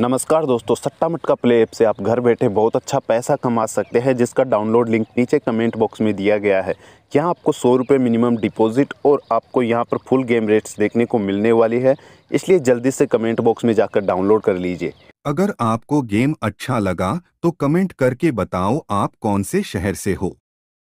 नमस्कार दोस्तों सट्टा मटका प्ले ऐप से आप घर बैठे बहुत अच्छा पैसा कमा सकते हैं जिसका डाउनलोड लिंक नीचे कमेंट बॉक्स में दिया गया है यहाँ आपको सौ रुपये मिनिमम डिपॉजिट और आपको यहाँ पर फुल गेम रेट्स देखने को मिलने वाली है इसलिए जल्दी से कमेंट बॉक्स में जाकर डाउनलोड कर लीजिए अगर आपको गेम अच्छा लगा तो कमेंट करके बताओ आप कौन से शहर से हो